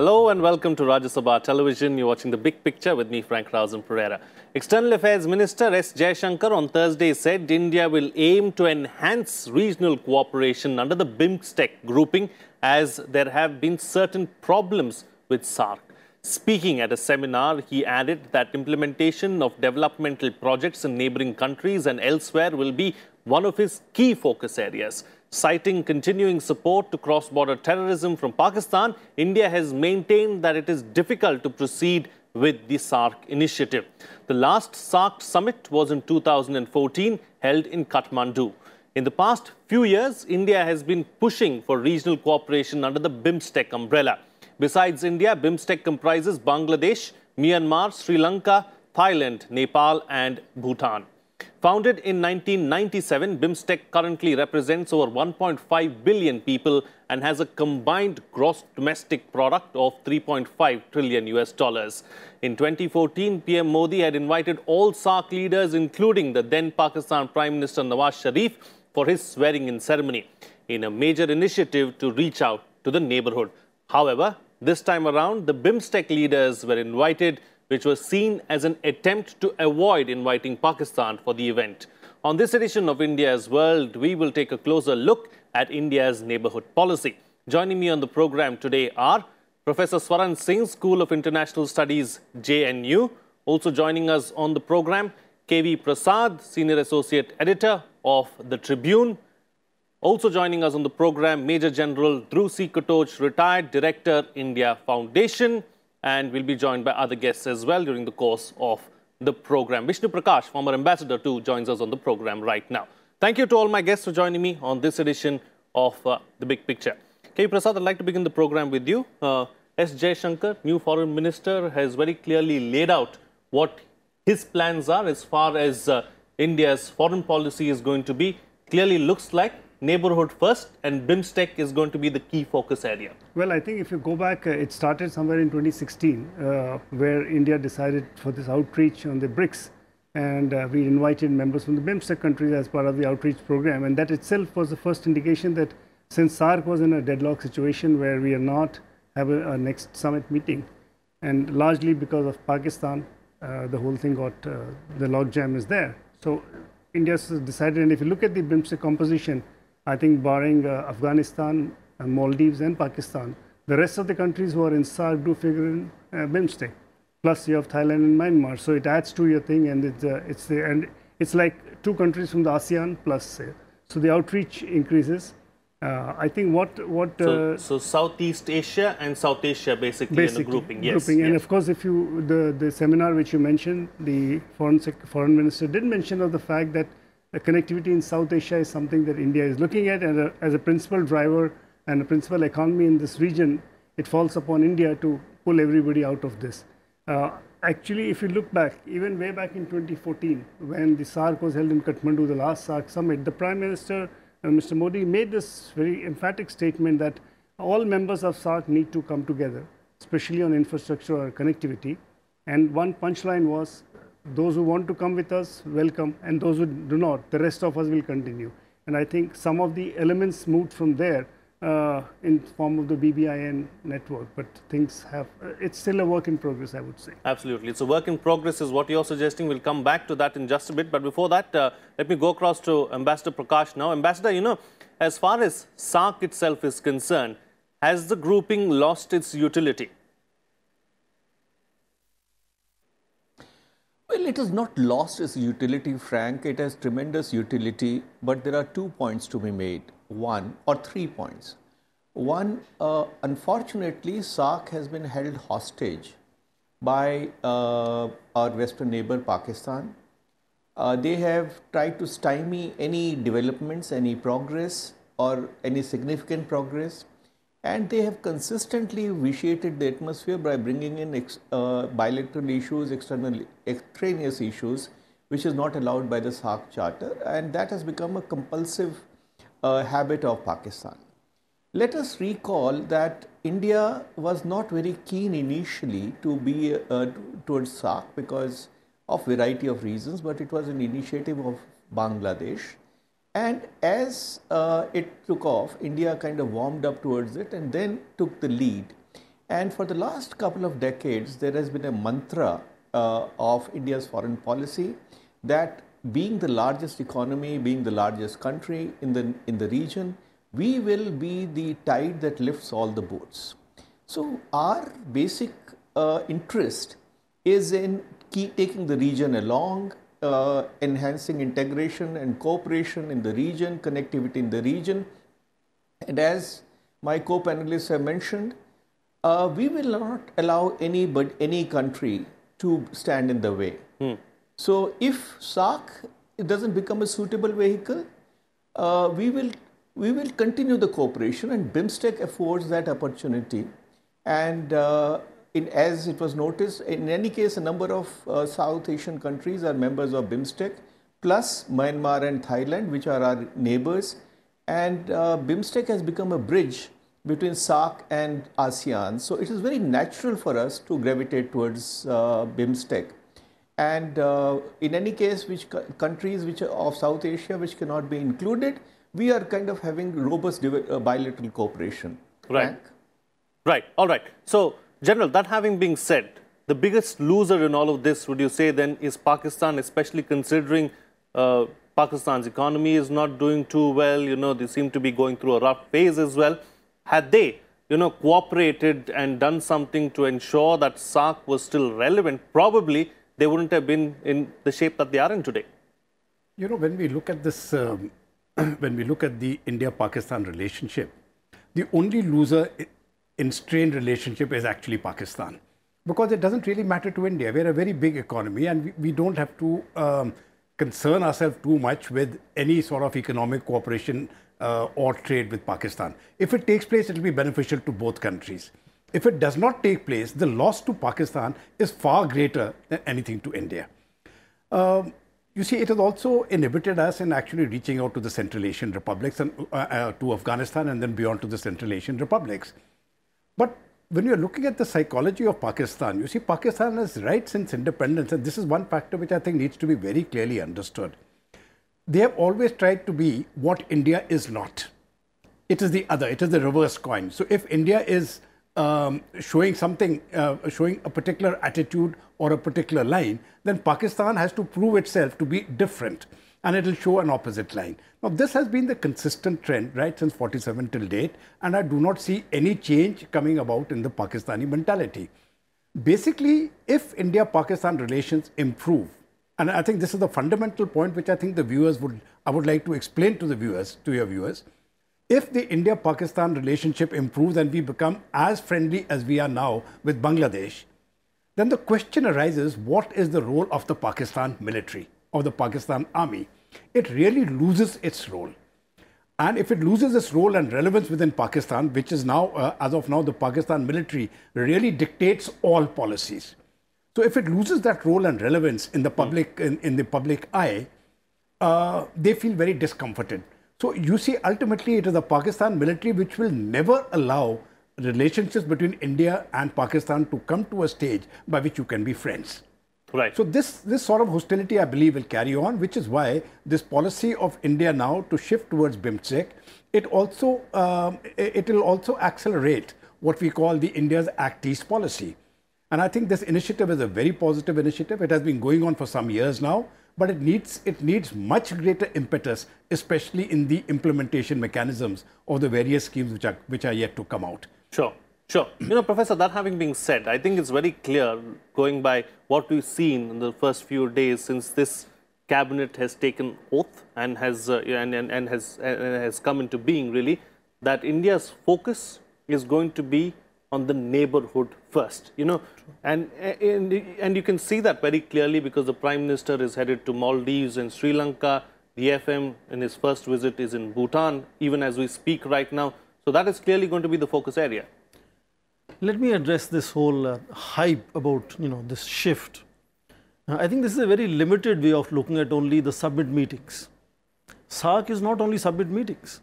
Hello and welcome to Rajya Sabha Television. You're watching The Big Picture with me, Frank Rausen Pereira. External Affairs Minister S. Jayashankar on Thursday said India will aim to enhance regional cooperation under the BIMSTEC grouping as there have been certain problems with SARC. Speaking at a seminar, he added that implementation of developmental projects in neighboring countries and elsewhere will be one of his key focus areas. Citing continuing support to cross-border terrorism from Pakistan, India has maintained that it is difficult to proceed with the SARC initiative. The last SARC summit was in 2014, held in Kathmandu. In the past few years, India has been pushing for regional cooperation under the BIMSTEC umbrella. Besides India, BIMSTEC comprises Bangladesh, Myanmar, Sri Lanka, Thailand, Nepal and Bhutan. Founded in 1997, BIMSTEC currently represents over 1.5 billion people and has a combined gross domestic product of 3.5 trillion US dollars. In 2014, PM Modi had invited all SARC leaders, including the then Pakistan Prime Minister Nawaz Sharif, for his swearing-in ceremony in a major initiative to reach out to the neighborhood. However, this time around, the BIMSTEC leaders were invited which was seen as an attempt to avoid inviting Pakistan for the event. On this edition of India's World, we will take a closer look at India's neighborhood policy. Joining me on the program today are Professor Swaran Singh, School of International Studies, JNU. Also joining us on the program, KV Prasad, Senior Associate Editor of The Tribune. Also joining us on the program, Major General Drusi Kotoj, retired Director, India Foundation and we'll be joined by other guests as well during the course of the program. Vishnu Prakash, former ambassador too, joins us on the program right now. Thank you to all my guests for joining me on this edition of uh, The Big Picture. K. Prasad, I'd like to begin the program with you. Uh, Shankar, new foreign minister, has very clearly laid out what his plans are as far as uh, India's foreign policy is going to be. Clearly looks like neighborhood first and BIMSTEC is going to be the key focus area? Well, I think if you go back, uh, it started somewhere in 2016 uh, where India decided for this outreach on the BRICS and uh, we invited members from the BIMSTEC countries as part of the outreach program and that itself was the first indication that since SARC was in a deadlock situation where we are not have a, a next summit meeting and largely because of Pakistan, uh, the whole thing got, uh, the logjam is there. So India decided and if you look at the BIMSTEC composition, I think barring uh, Afghanistan, uh, Maldives, and Pakistan, the rest of the countries who are in SARC do figure in uh, BIMSTEC. Plus, you have Thailand and Myanmar, so it adds to your thing, and it's uh, it's the, and it's like two countries from the ASEAN plus. Uh, so the outreach increases. Uh, I think what what so, uh, so, Southeast Asia and South Asia basically, basically in grouping, yes, grouping. Yes. and of course, if you the the seminar which you mentioned, the foreign foreign minister did mention of the fact that the connectivity in South Asia is something that India is looking at and uh, as a principal driver and a principal economy in this region, it falls upon India to pull everybody out of this. Uh, actually, if you look back, even way back in 2014, when the SARC was held in Kathmandu, the last SARC summit, the Prime Minister, uh, Mr. Modi, made this very emphatic statement that all members of SARC need to come together, especially on infrastructure or connectivity. And one punchline was those who want to come with us, welcome, and those who do not, the rest of us will continue. And I think some of the elements moved from there uh, in form of the BBIN network, but things have, uh, it's still a work in progress, I would say. Absolutely. It's a work in progress is what you're suggesting. We'll come back to that in just a bit. But before that, uh, let me go across to Ambassador Prakash now. Ambassador, you know, as far as SARC itself is concerned, has the grouping lost its utility? Well, it has not lost its utility, Frank. It has tremendous utility, but there are two points to be made. One, or three points. One, uh, unfortunately, SARC has been held hostage by uh, our western neighbor, Pakistan. Uh, they have tried to stymie any developments, any progress, or any significant progress and they have consistently vitiated the atmosphere by bringing in ex, uh, bilateral issues, external extraneous issues, which is not allowed by the SAARC Charter, and that has become a compulsive uh, habit of Pakistan. Let us recall that India was not very keen initially to be uh, towards SAARC because of variety of reasons, but it was an initiative of Bangladesh and as uh, it took off, India kind of warmed up towards it and then took the lead. And for the last couple of decades, there has been a mantra uh, of India's foreign policy that being the largest economy, being the largest country in the, in the region, we will be the tide that lifts all the boats. So, our basic uh, interest is in taking the region along, uh, enhancing integration and cooperation in the region, connectivity in the region. And as my co-panelists have mentioned, uh, we will not allow any but any country to stand in the way. Hmm. So if SAC doesn't become a suitable vehicle, uh, we will we will continue the cooperation, and BIMSTEC affords that opportunity. And uh, in, as it was noticed, in any case, a number of uh, South Asian countries are members of BIMSTEC, plus Myanmar and Thailand, which are our neighbors. And uh, BIMSTEC has become a bridge between SAARC and ASEAN. So it is very natural for us to gravitate towards uh, BIMSTEC. And uh, in any case, which countries which of South Asia which cannot be included, we are kind of having robust uh, bilateral cooperation. Right. Frank? Right. All right. So General, that having been said, the biggest loser in all of this, would you say then, is Pakistan, especially considering uh, Pakistan's economy is not doing too well. You know, they seem to be going through a rough phase as well. Had they, you know, cooperated and done something to ensure that SAARC was still relevant, probably they wouldn't have been in the shape that they are in today. You know, when we look at this, um, when we look at the India-Pakistan relationship, the only loser in strained relationship is actually Pakistan. Because it doesn't really matter to India. We're a very big economy and we, we don't have to um, concern ourselves too much with any sort of economic cooperation uh, or trade with Pakistan. If it takes place, it will be beneficial to both countries. If it does not take place, the loss to Pakistan is far greater than anything to India. Um, you see, it has also inhibited us in actually reaching out to the Central Asian republics and uh, uh, to Afghanistan and then beyond to the Central Asian republics. But when you're looking at the psychology of Pakistan, you see Pakistan has right since independence, and this is one factor which I think needs to be very clearly understood. They have always tried to be what India is not. It is the other, it is the reverse coin. So if India is um, showing something, uh, showing a particular attitude or a particular line, then Pakistan has to prove itself to be different and it'll show an opposite line. Now, this has been the consistent trend, right, since 47 till date, and I do not see any change coming about in the Pakistani mentality. Basically, if India-Pakistan relations improve, and I think this is the fundamental point which I think the viewers would, I would like to explain to the viewers, to your viewers, if the India-Pakistan relationship improves and we become as friendly as we are now with Bangladesh, then the question arises, what is the role of the Pakistan military of the Pakistan army? it really loses its role. And if it loses its role and relevance within Pakistan, which is now, uh, as of now, the Pakistan military really dictates all policies. So if it loses that role and relevance in the public, in, in the public eye, uh, they feel very discomforted. So you see, ultimately, it is the Pakistan military which will never allow relationships between India and Pakistan to come to a stage by which you can be friends. Right. So this, this sort of hostility, I believe, will carry on, which is why this policy of India now to shift towards BIMSTEC, it also um, it will also accelerate what we call the India's Act East policy. And I think this initiative is a very positive initiative. It has been going on for some years now, but it needs it needs much greater impetus, especially in the implementation mechanisms of the various schemes which are which are yet to come out. Sure. Sure. You know, Professor, that having been said, I think it's very clear, going by what we've seen in the first few days since this cabinet has taken oath and has uh, and, and, and has and has come into being, really, that India's focus is going to be on the neighborhood first. You know, and and, and you can see that very clearly because the prime minister is headed to Maldives and Sri Lanka. The FM in his first visit is in Bhutan, even as we speak right now. So that is clearly going to be the focus area. Let me address this whole uh, hype about you know this shift. Uh, I think this is a very limited way of looking at only the summit meetings. SARC is not only summit meetings.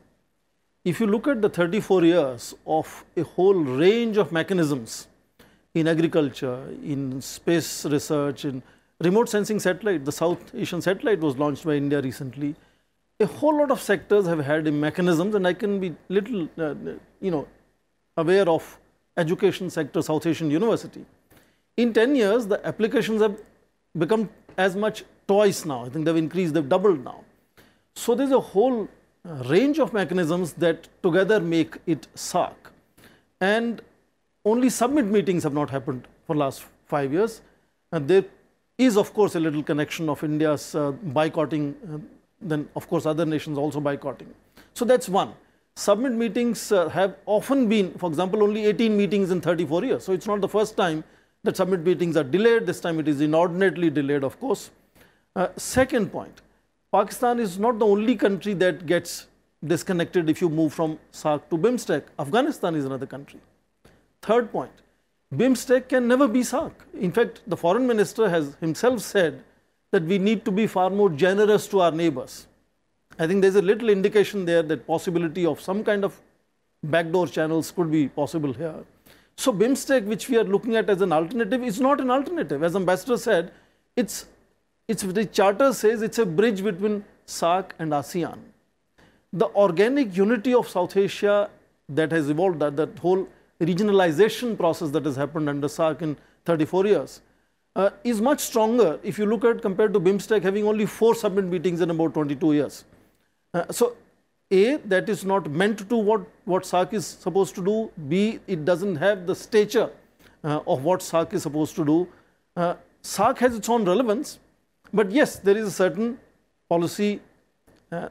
If you look at the 34 years of a whole range of mechanisms in agriculture, in space research, in remote sensing satellite, the South Asian satellite was launched by India recently. A whole lot of sectors have had mechanisms, and I can be little, uh, you know, aware of education sector, South Asian University. In 10 years, the applications have become as much twice now. I think they've increased, they've doubled now. So there's a whole uh, range of mechanisms that together make it suck. And only summit meetings have not happened for last five years. And uh, there is, of course, a little connection of India's uh, boycotting, uh, then, of course, other nations also boycotting. So that's one. Submit meetings uh, have often been, for example, only 18 meetings in 34 years. So it's not the first time that submit meetings are delayed. This time it is inordinately delayed, of course. Uh, second point, Pakistan is not the only country that gets disconnected if you move from SAARC to BIMSTEC. Afghanistan is another country. Third point, BIMSTEC can never be SAARC. In fact, the foreign minister has himself said that we need to be far more generous to our neighbors. I think there's a little indication there that possibility of some kind of backdoor channels could be possible here. So BIMSTEC, which we are looking at as an alternative, is not an alternative. As Ambassador said, it's, it's the charter says it's a bridge between SAARC and ASEAN. The organic unity of South Asia that has evolved, that, that whole regionalization process that has happened under SAARC in 34 years, uh, is much stronger if you look at compared to BIMSTEC having only four summit meetings in about 22 years. Uh, so, A, that is not meant to what, what SARC is supposed to do. B, it doesn't have the stature uh, of what sark is supposed to do. Uh, has its own relevance, but yes, there is a certain policy uh,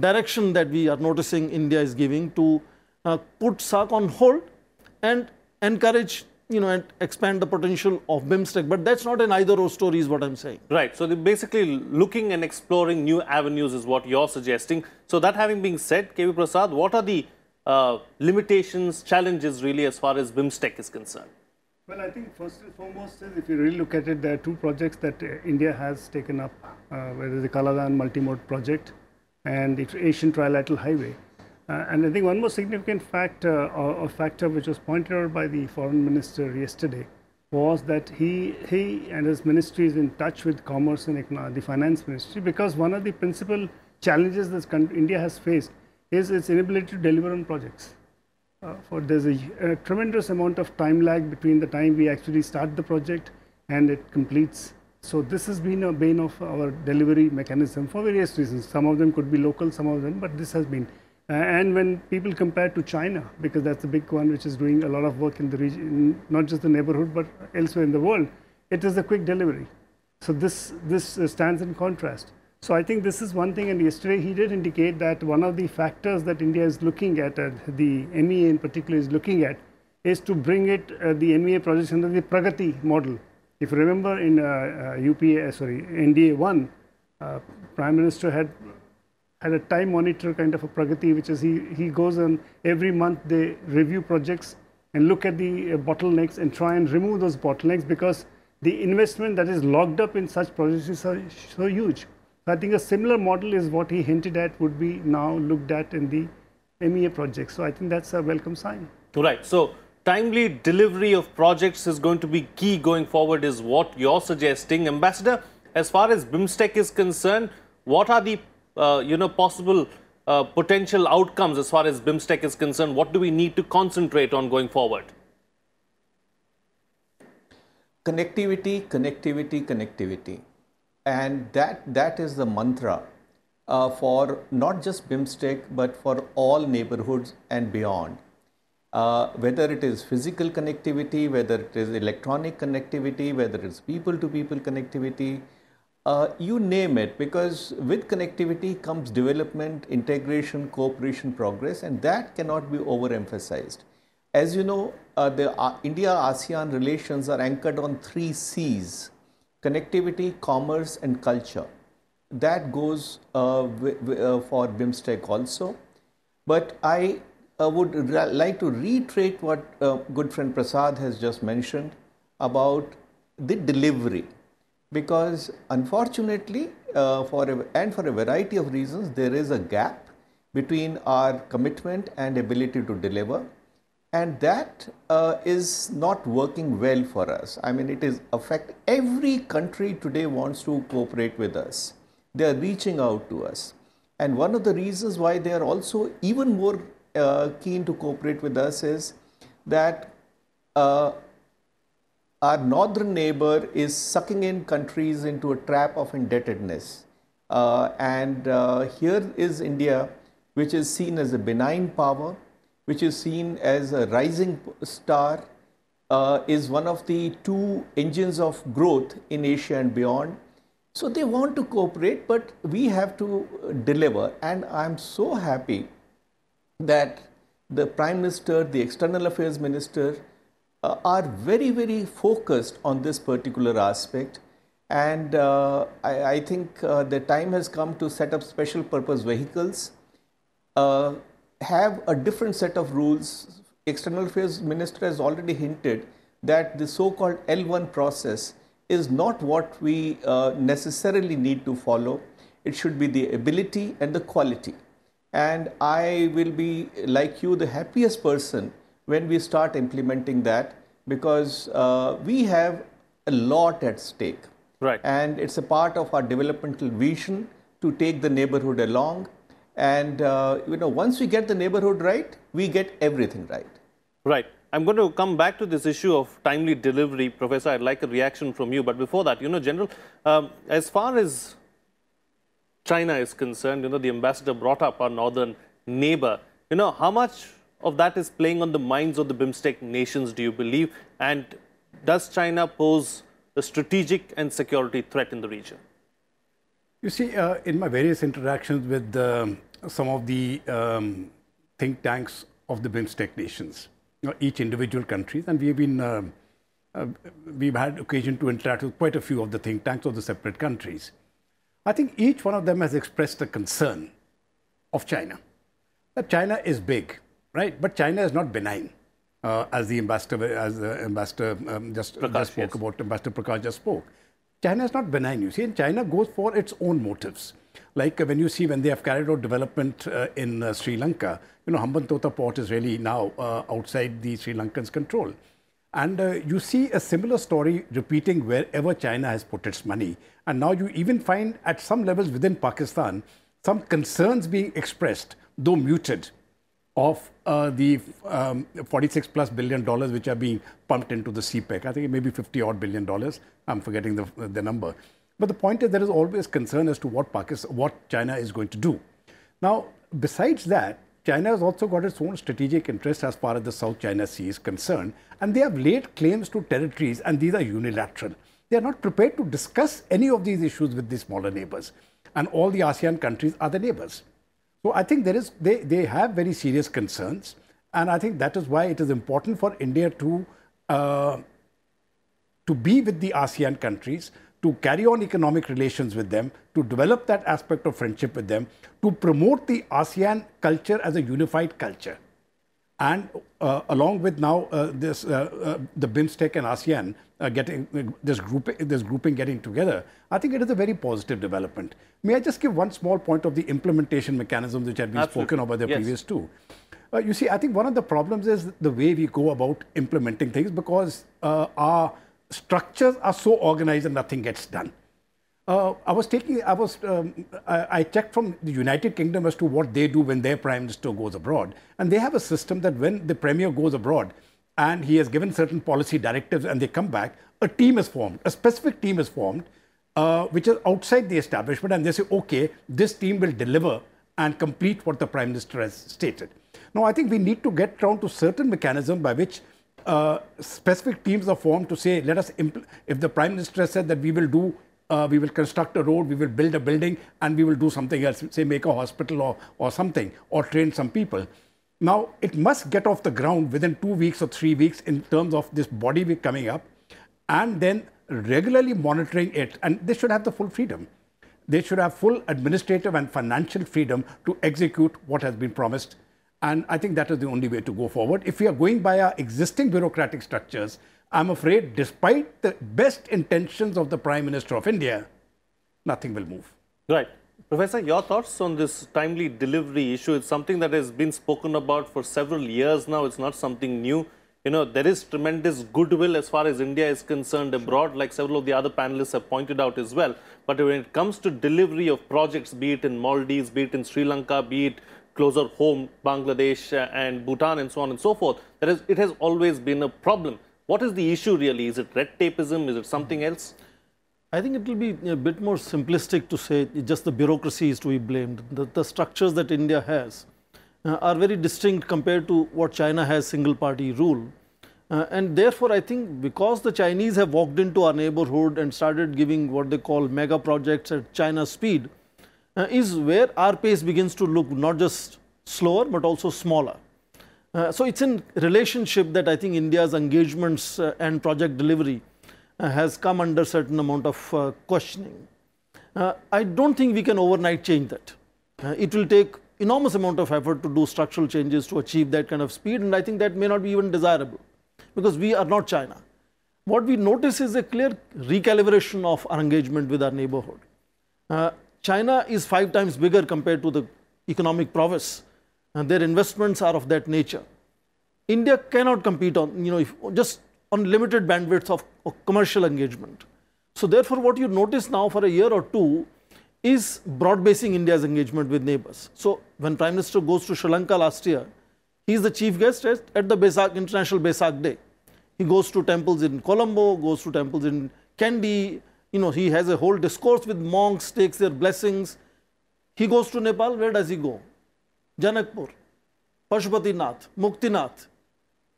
direction that we are noticing India is giving to uh, put sark on hold and encourage you know, and expand the potential of BIMSTEC. But that's not an either-or story is what I'm saying. Right. So basically looking and exploring new avenues is what you're suggesting. So that having been said, KV Prasad, what are the uh, limitations, challenges really as far as BIMSTEC is concerned? Well, I think first and foremost is if you really look at it, there are two projects that uh, India has taken up, uh, whether the Kaladan multimode project and the Asian Trilateral Highway. Uh, and I think one more significant fact, or uh, factor which was pointed out by the foreign minister yesterday, was that he he and his ministry is in touch with commerce and economic, the finance ministry because one of the principal challenges this country, India has faced is its inability to deliver on projects. Uh, for there's a, a, tremendous amount of time lag between the time we actually start the project and it completes. So this has been a bane of our delivery mechanism for various reasons. Some of them could be local, some of them, but this has been and when people compare to China, because that's the big one which is doing a lot of work in the region, not just the neighborhood, but elsewhere in the world, it is a quick delivery. So this, this uh, stands in contrast. So I think this is one thing, and yesterday he did indicate that one of the factors that India is looking at, uh, the MEA in particular is looking at, is to bring it, uh, the MEA projects under the Pragati model. If you remember in uh, UPA, uh, sorry, NDA 1, uh, Prime Minister had had a time monitor kind of a pragati, which is he, he goes and every month they review projects and look at the uh, bottlenecks and try and remove those bottlenecks because the investment that is locked up in such projects is so, so huge. So I think a similar model is what he hinted at would be now looked at in the MEA projects. So I think that's a welcome sign. Right. So timely delivery of projects is going to be key going forward is what you're suggesting. Ambassador, as far as BIMSTEC is concerned, what are the uh, you know, possible uh, potential outcomes as far as BIMSTEC is concerned? What do we need to concentrate on going forward? Connectivity, connectivity, connectivity. And that, that is the mantra uh, for not just BIMSTEC, but for all neighborhoods and beyond. Uh, whether it is physical connectivity, whether it is electronic connectivity, whether it's people to people connectivity, uh, you name it, because with connectivity comes development, integration, cooperation, progress, and that cannot be overemphasized. As you know, uh, the uh, India ASEAN relations are anchored on three C's connectivity, commerce, and culture. That goes uh, uh, for BIMSTEC also. But I uh, would like to reiterate what good friend Prasad has just mentioned about the delivery because unfortunately uh, for a, and for a variety of reasons there is a gap between our commitment and ability to deliver and that uh, is not working well for us i mean it is affect every country today wants to cooperate with us they are reaching out to us and one of the reasons why they are also even more uh, keen to cooperate with us is that uh, our northern neighbor is sucking in countries into a trap of indebtedness. Uh, and uh, here is India, which is seen as a benign power, which is seen as a rising star, uh, is one of the two engines of growth in Asia and beyond. So they want to cooperate, but we have to uh, deliver. And I'm so happy that the Prime Minister, the External Affairs Minister, uh, are very, very focused on this particular aspect. And uh, I, I, think uh, the time has come to set up special purpose vehicles, uh, have a different set of rules. External Affairs Minister has already hinted that the so-called L1 process is not what we uh, necessarily need to follow. It should be the ability and the quality. And I will be, like you, the happiest person when we start implementing that because uh, we have a lot at stake. Right. And it's a part of our developmental vision to take the neighborhood along. And uh, you know, once we get the neighborhood right, we get everything right. Right. I'm going to come back to this issue of timely delivery, Professor. I'd like a reaction from you. But before that, you know, General, um, as far as China is concerned, you know, the ambassador brought up our northern neighbor. You know, how much of that is playing on the minds of the BIMSTEC nations, do you believe? And does China pose a strategic and security threat in the region? You see, uh, in my various interactions with um, some of the um, think tanks of the BIMSTEC nations, you know, each individual countries, and we've been uh, uh, we've had occasion to interact with quite a few of the think tanks of the separate countries. I think each one of them has expressed a concern of China that China is big, right? But China is not benign. Uh, as the ambassador, as the ambassador um, just, Prakash, just, spoke yes. about, ambassador Prakash just spoke. China is not benign, you see, and China goes for its own motives. Like uh, when you see when they have carried out development uh, in uh, Sri Lanka, you know, Hambantota port is really now uh, outside the Sri Lankans' control. And uh, you see a similar story repeating wherever China has put its money. And now you even find at some levels within Pakistan some concerns being expressed, though muted, of uh, the um, 46 plus billion dollars which are being pumped into the CPEC. I think it may be 50 odd billion dollars. I'm forgetting the, the number. But the point is there is always concern as to what Pakistan, what China is going to do. Now, besides that, China has also got its own strategic interest as far as the South China Sea is concerned, and they have laid claims to territories, and these are unilateral. They are not prepared to discuss any of these issues with the smaller neighbors, and all the ASEAN countries are the neighbors. So I think there is they, they have very serious concerns, and I think that is why it is important for India to uh, to be with the ASEAN countries, to carry on economic relations with them, to develop that aspect of friendship with them, to promote the ASEAN culture as a unified culture and uh, along with now uh, this uh, uh the BIMSTEC and ASEAN uh, getting this group this grouping getting together, I think it is a very positive development. May I just give one small point of the implementation mechanisms which had been Absolutely. spoken about the yes. previous two? Uh, you see, I think one of the problems is the way we go about implementing things because our structures are so organized and nothing gets done. Uh, I was taking, I was, um, I, I, checked from the United Kingdom as to what they do when their prime minister goes abroad, and they have a system that when the premier goes abroad, and he has given certain policy directives, and they come back, a team is formed, a specific team is formed, uh, which is outside the establishment, and they say, okay, this team will deliver and complete what the prime minister has stated. Now, I think we need to get round to certain mechanism by which. Uh, specific teams are formed to say, let us, if the Prime Minister said that we will do uh, we will construct a road, we will build a building, and we will do something else, say make a hospital or, or something, or train some people. Now, it must get off the ground within two weeks or three weeks in terms of this body coming up, and then regularly monitoring it. And they should have the full freedom. They should have full administrative and financial freedom to execute what has been promised. And I think that is the only way to go forward. If we are going by our existing bureaucratic structures, I'm afraid, despite the best intentions of the Prime Minister of India, nothing will move. Right. Professor, your thoughts on this timely delivery issue? It's something that has been spoken about for several years now. It's not something new. You know, there is tremendous goodwill as far as India is concerned abroad, like several of the other panelists have pointed out as well. But when it comes to delivery of projects, be it in Maldives, be it in Sri Lanka, be it closer home, Bangladesh uh, and Bhutan and so on and so forth, it has always been a problem. What is the issue really? Is it red tapeism? Is it something hmm. else? I think it will be a bit more simplistic to say just the bureaucracy is to be blamed. The, the structures that India has uh, are very distinct compared to what China has single party rule. Uh, and therefore, I think because the Chinese have walked into our neighborhood and started giving what they call mega projects at China speed, uh, is where our pace begins to look not just slower but also smaller. Uh, so it's in relationship that I think India's engagements uh, and project delivery uh, has come under certain amount of uh, questioning. Uh, I don't think we can overnight change that. it will take enormous amount of effort to do structural changes to achieve that kind of speed and I think that may not be even desirable because we are not China. What we notice is a clear recalibration of our engagement with our neighborhood. China is five times bigger compared to the economic prowess and their investments are of that nature. India cannot compete on, you know, if, just on limited bandwidth of, of commercial engagement. So therefore, what you notice now for a year or two is broad-basing India's engagement with neighbors. So when Prime Minister goes to Sri Lanka last year, he's the chief guest at, at the Besak, International Besak Day. He goes to temples in Colombo, goes to temples in Kandy. You know, he has a whole discourse with monks, takes their blessings. He goes to Nepal. Where does he go? Janakpur, Pashupatinath, Muktinath.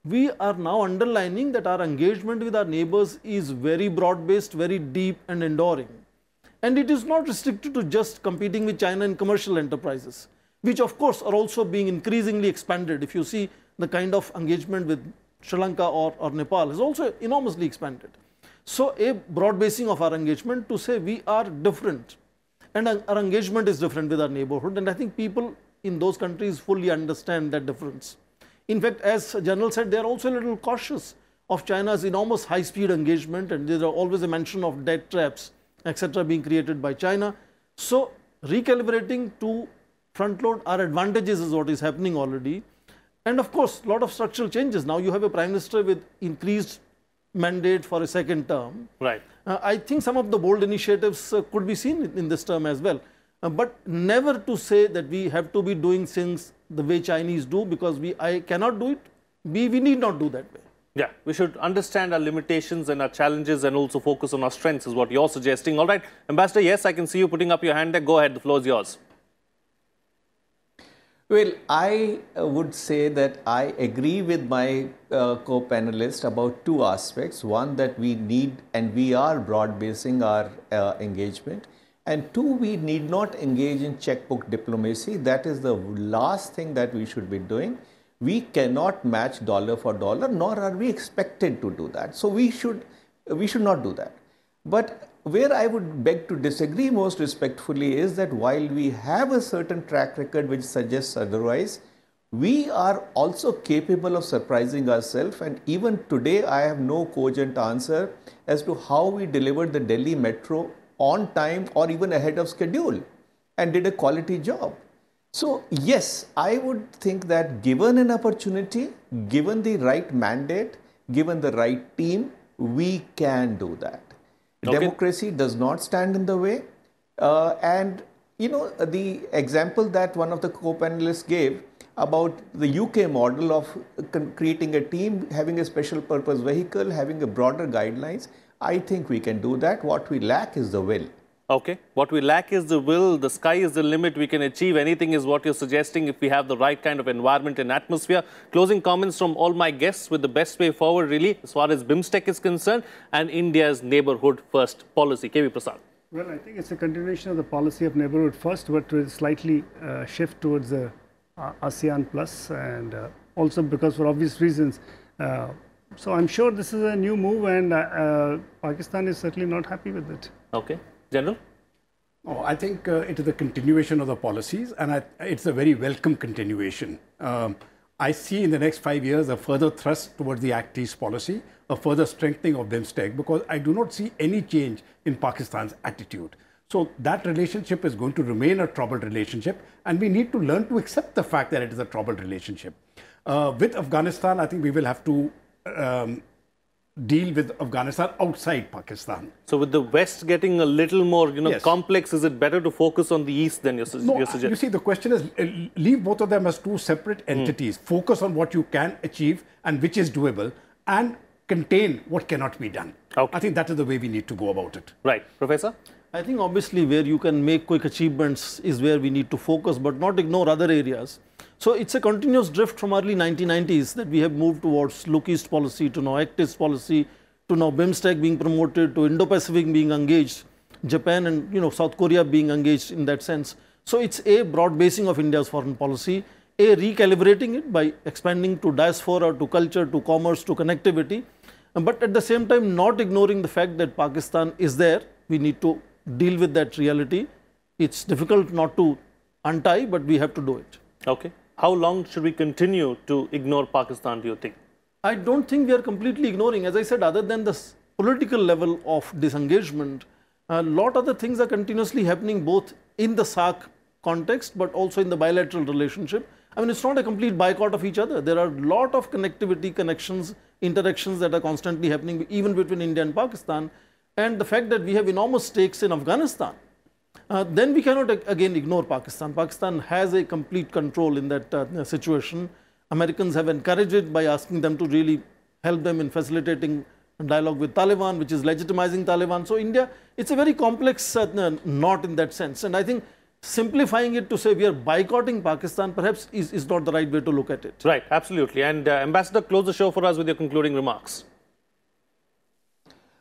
We are now underlining that our engagement with our neighbors is very broad-based, very deep and enduring. And it is not restricted to just competing with China in commercial enterprises, which of course are also being increasingly expanded. If you see the kind of engagement with Sri Lanka or, or Nepal is also enormously expanded. So a broad basing of our engagement to say we are different and our engagement is different with our neighborhood and I think people in those countries fully understand that difference. In fact, as General said, they are also a little cautious of China's enormous high-speed engagement and there are always a mention of debt traps, etc. being created by China. So recalibrating to front load our advantages is what is happening already. And of course, a lot of structural changes. Now you have a prime minister with increased mandate for a second term. Right. Uh, I think some of the bold initiatives uh, could be seen in, in this term as well. Uh, but never to say that we have to be doing things the way Chinese do because we I cannot do it. We we need not do that way. Yeah, we should understand our limitations and our challenges and also focus on our strengths is what you're suggesting. All right, Ambassador, yes, I can see you putting up your hand there. Go ahead, the floor is yours. Well, I uh, would say that I agree with my uh, co-panelist about two aspects. One, that we need and we are broad-basing our uh, engagement and two, we need not engage in checkbook diplomacy. That is the last thing that we should be doing. We cannot match dollar for dollar, nor are we expected to do that. So we should, we should not do that. But where I would beg to disagree most respectfully is that while we have a certain track record which suggests otherwise, we are also capable of surprising ourselves. And even today, I have no cogent answer as to how we delivered the Delhi metro on time or even ahead of schedule and did a quality job. So, yes, I would think that given an opportunity, given the right mandate, given the right team, we can do that. Okay. Democracy does not stand in the way. Uh, and, you know, the example that one of the co panelists gave about the UK model of creating a team, having a special purpose vehicle, having a broader guidelines, I think we can do that. What we lack is the will. Okay. What we lack is the will. The sky is the limit. We can achieve anything is what you're suggesting if we have the right kind of environment and atmosphere. Closing comments from all my guests with the best way forward really as far as BIMSTEC is concerned and India's neighborhood first policy. KV Prasad. Well, I think it's a continuation of the policy of neighborhood first but with slightly uh, shift towards the uh, ASEAN plus and uh, also because for obvious reasons uh, so I'm sure this is a new move, and uh, uh, Pakistan is certainly not happy with it. Okay, General. Oh, I think uh, it is a continuation of the policies, and I, it's a very welcome continuation. Um, I see in the next five years a further thrust towards the Act East policy, a further strengthening of BIMSTEC, because I do not see any change in Pakistan's attitude. So that relationship is going to remain a troubled relationship, and we need to learn to accept the fact that it is a troubled relationship. Uh, with Afghanistan, I think we will have to um, deal with Afghanistan outside Pakistan. So with the West getting a little more, you know, yes. complex, is it better to focus on the East than you're, su no, you're suggesting? You see, the question is, uh, leave both of them as two separate hmm. entities. Mm. Focus on what you can achieve and which is doable and contain what cannot be done. Okay. I think that is the way we need to go about it. Right. Professor? I think obviously where you can make quick achievements is where we need to focus, but not ignore other areas. So it's a continuous drift from early 1990s that we have moved towards look east policy to now act east policy to now BIMSTEC being promoted to Indo-Pacific being engaged, Japan and you know South Korea being engaged in that sense. So it's a broad basing of India's foreign policy, a recalibrating it by expanding to diaspora, to culture, to commerce, to connectivity, but at the same time not ignoring the fact that Pakistan is there. We need to deal with that reality. It's difficult not to untie, but we have to do it. Okay. How long should we continue to ignore Pakistan, do you think? I don't think we are completely ignoring. As I said, other than the political level of disengagement, a lot other things are continuously happening both in the SAARC context, but also in the bilateral relationship. I mean, it's not a complete boycott of each other. There are a lot of connectivity, connections, interactions that are constantly happening, even between India and Pakistan and the fact that we have enormous stakes in Afghanistan, uh, then we cannot again ignore Pakistan. Pakistan has a complete control in that uh, situation. Americans have encouraged it by asking them to really help them in facilitating dialogue with Taliban, which is legitimizing Taliban. So India, it's a very complex uh, knot in that sense. And I think simplifying it to say we are boycotting Pakistan perhaps is, is not the right way to look at it. Right, absolutely. And uh, Ambassador, close the show for us with your concluding remarks.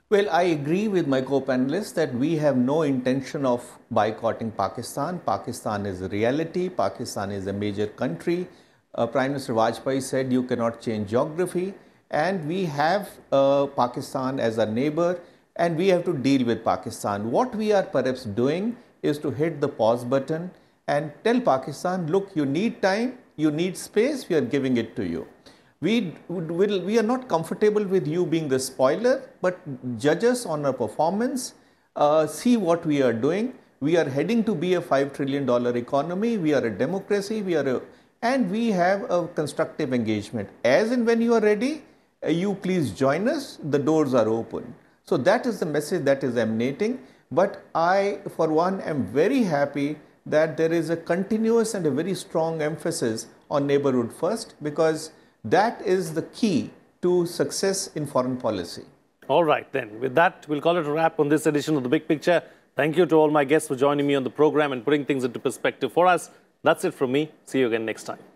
Well, I agree with my co panelists that we have no intention of boycotting Pakistan. Pakistan is a reality, Pakistan is a major country. Uh, Prime Minister Vajpayee said you cannot change geography, and we have uh, Pakistan as our neighbor, and we have to deal with Pakistan. What we are perhaps doing is to hit the pause button and tell Pakistan, look, you need time, you need space, we are giving it to you we, will, we are not comfortable with you being the spoiler, but judge us on our performance, uh, see what we are doing. We are heading to be a $5 trillion economy, we are a democracy, we are a, and we have a constructive engagement. As and when you are ready, uh, you please join us, the doors are open. So that is the message that is emanating. But I, for one, am very happy that there is a continuous and a very strong emphasis on neighborhood first because that is the key to success in foreign policy. All right, then. With that, we'll call it a wrap on this edition of The Big Picture. Thank you to all my guests for joining me on the program and putting things into perspective for us. That's it from me. See you again next time.